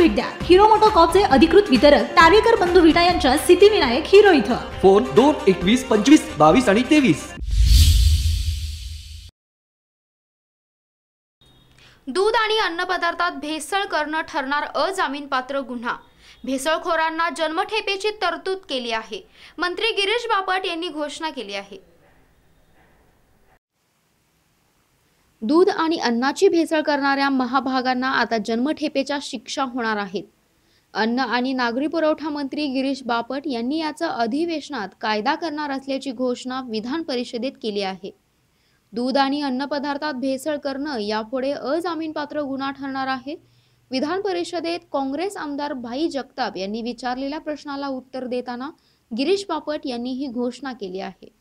भेट द्या हिरो मोटोकॉपचे अधिकृत वितरक तारेकर बंधू विटा यांच्या सिद्धिविनायक हिरो इथं फोन दोन एकवीस पंचवीस बावीस आणि तेवीस दूध आणि अन्न पदार्थात भेसळ करणं ठरणार अजामीनपात्र गुन्हा भेसळखोरांना जन्मठेपेची तरतूद केली आहे मंत्री गिरीश बापट यांनी घोषणा केली आहे दूध आणि अन्नाची भेसळ करणाऱ्या महाभागांना आता जन्मठेपेच्या शिक्षा होणार आहेत अन्न आणि नागरी पुरवठा मंत्री गिरीश बापट यांनी याचा अधिवेशनात कायदा करणार असल्याची घोषणा विधान परिषदेत केली आहे दूध आणि अन्न पदार्थात भेसळ करणं यापुढे अजामीनपात्र गुन्हा ठरणार आहे विधान परिषदेत काँग्रेस आमदार भाई जगताप यांनी विचारलेल्या प्रश्नाला उत्तर देताना गिरीश बापट यांनी ही घोषणा केली आहे